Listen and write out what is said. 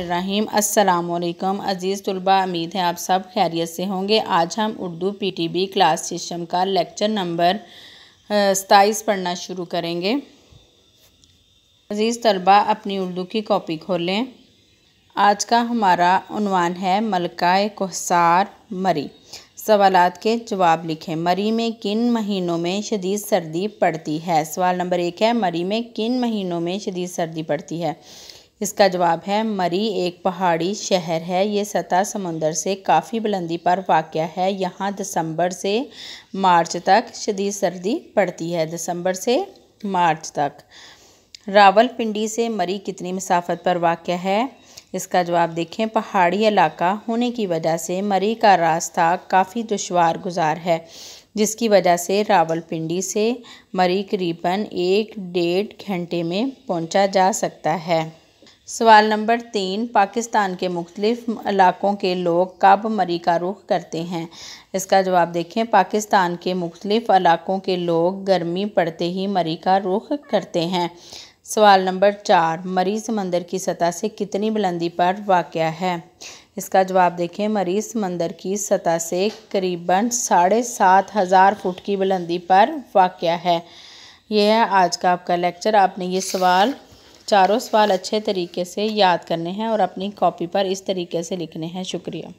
रहीम अस्सलाम अज़ीज़ तलबा उम्मीद है आप सब खैरियत से होंगे आज हम उर्दू पीटीबी क्लास सिस्टम का लेक्चर नंबर सताईस पढ़ना शुरू करेंगे अज़ीज़ तलबा अपनी उर्दू की कॉपी खोलें आज का हमारा उनवान है मलका कोहसार मरी सवाल के जवाब लिखें मरी में किन महीनों में शदीद सर्दी पड़ती है सवाल नंबर एक है मरी में किन महीनों में शदीद सर्दी पड़ती है इसका जवाब है मरी एक पहाड़ी शहर है ये सतह समुंदर से काफ़ी बुलंदी पर वाक़ है यहाँ दिसंबर से मार्च तक शदीद सर्दी पड़ती है दिसंबर से मार्च तक रावलपिंडी से मरी कितनी मसाफत पर वाक़ है इसका जवाब देखें पहाड़ी इलाका होने की वजह से मरी का रास्ता काफ़ी दुशवार गुजार है जिसकी वजह से रावलपिंडी से मरी करीबन एक डेढ़ घंटे में पहुंचा जा सकता है सवाल नंबर तीन पाकिस्तान के मुख्तलिफ इलाकों के लोग कब मरी का रुख करते हैं इसका जवाब देखें पाकिस्तान के मुख्तलिफ इलाकों के लोग गर्मी पड़ते ही मरी का रुख करते हैं सवाल नंबर चार मरी समंदर की सतह से कितनी बुलंदी पर वाक़ है इसका जवाब देखें मरी समंदर की सतह से करीबन साढ़े सात हज़ार फुट की बुलंदी पर वाक़ है यह है आज का आपका लेक्चर आपने ये सवाल चारों सवाल अच्छे तरीके से याद करने हैं और अपनी कॉपी पर इस तरीके से लिखने हैं शुक्रिया